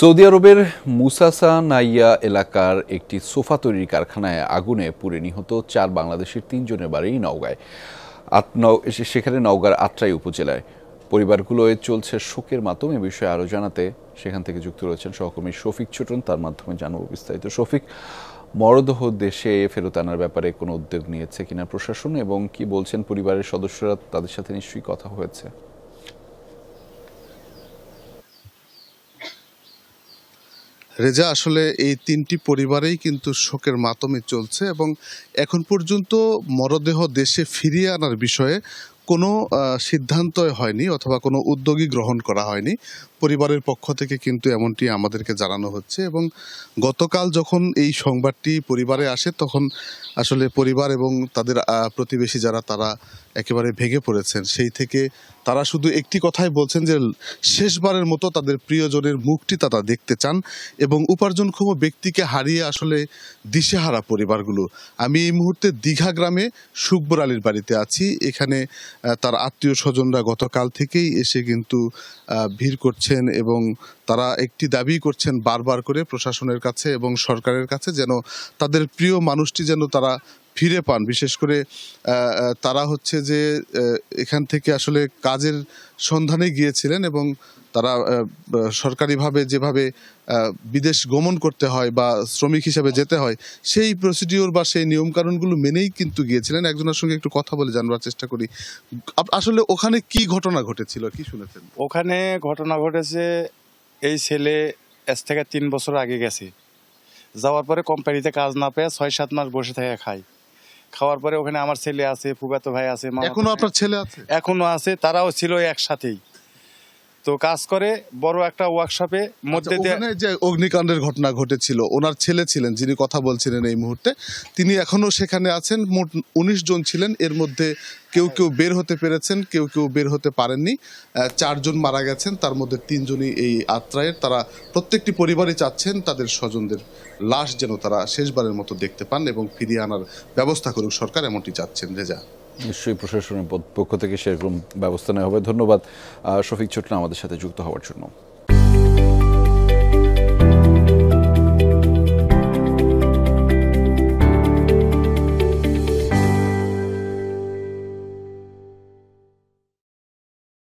Saudi আরবের মুসাসা নাইয়া এলাকার একটি সোফা তৈরির কারখানায় আগুনে পুড়ে নিহত চার বাংলাদেশের তিনজনের বাড়ি নওগাঁয় সেখানে নওগাঁর আত্রাই উপজেলায় পরিবারগুলোয় চলছে শোকের মাধ্যমে এ বিষয়ে আরও জানাতে সেখান থেকে যুক্ত রয়েছেন সহকর্মী শফিক ছোটন তার মাধ্যমে জানব বিস্তারিত শফিক মরদেহ দেশে ফেরত আনার ব্যাপারে কোনো উদ্যোগ নিয়েছে কিনা প্রশাসন এবং কি বলছেন পরিবারের সদস্যরা তাদের সাথে নিশ্চয়ই কথা হয়েছে রেজা আসলে এই তিনটি পরিবারেই কিন্তু শোকের মাতমে চলছে এবং এখন পর্যন্ত মরদেহ দেশে ফিরিয়ে আনার বিষয়ে কোনো সিদ্ধান্ত হয়নি অথবা কোনো উদ্যোগই গ্রহণ করা হয়নি পরিবারের পক্ষ থেকে কিন্তু এমনটি আমাদেরকে জানানো হচ্ছে এবং গতকাল যখন এই সংবাদটি পরিবারে আসে তখন আসলে পরিবার এবং তাদের প্রতিবেশী যারা তারা একেবারে ভেঙে পড়েছেন সেই থেকে তারা শুধু একটি কথাই বলছেন যে শেষবারের মতো তাদের প্রিয়জনের মুখটি তারা দেখতে চান এবং উপার্জনক্ষম ব্যক্তিকে হারিয়ে আসলে দিশেহারা পরিবারগুলো আমি এই মুহূর্তে দীঘা গ্রামে শুকবর আলীর বাড়িতে আছি এখানে তার আত্মীয় স্বজনরা গতকাল থেকেই এসে কিন্তু ভিড় করছেন এবং তারা একটি দাবি করছেন বারবার করে প্রশাসনের কাছে এবং সরকারের কাছে যেন তাদের প্রিয় মানুষটি যেন তারা ফিরে পান বিশেষ করে তারা হচ্ছে যে এখান থেকে আসলে কাজের সন্ধানে গিয়েছিলেন এবং তারা সরকারিভাবে যেভাবে বিদেশ গমন করতে হয় বা শ্রমিক হিসাবে যেতে হয় সেই প্রসিডিওর বা সেই নিয়মকানুনগুলো মেনেই কিন্তু গিয়েছিলেন একজনের সঙ্গে একটু কথা বলে জানবার চেষ্টা করি আসলে ওখানে কি ঘটনা ঘটেছিল কি শুনেছেন ওখানে ঘটনা ঘটেছে এই ছেলে এস থেকে তিন বছর আগে গেছে যাওয়ার পরে কোম্পানিতে কাজ না পেয়ে ছয় সাত মাস বসে থেকে খায় খাওয়ার পরে ওখানে আমার ছেলে আছে ফুফাতো ভাই আছে এখনো আপনার ছেলে আছে এখনো আছে তারাও ছিল একসাথেই তো কাজ করে বড় একটা ওয়ার্কশপে আচ্ছা, মধ্যে যে অগ্নিকাণ্ডের ঘটনা ঘটেছিল ওনার ছেলে ছিলেন যিনি কথা বলছিলেন এই মুহূর্তে তিনি এখনও সেখানে আছেন মোট উনিশ জন ছিলেন এর মধ্যে কেউ কেউ বের হতে পেরেছেন কেউ কেউ বের হতে পারেননি চারজন মারা গেছেন তার মধ্যে তিনজনই এই আত্রায়ের তারা প্রত্যেকটি পরিবারই চাচ্ছেন তাদের স্বজনদের লাশ যেন তারা শেষবারের মতো দেখতে পান এবং ফিরিয়ে আনার ব্যবস্থা করুক সরকার এমনটি চাচ্ছেন রেজা নিশ্চয়ই প্রশাসনের পক্ষ থেকে সেরকম ব্যবস্থা নেওয়া হবে ধন্যবাদ শফিক চটলা আমাদের সাথে যুক্ত হওয়ার জন্য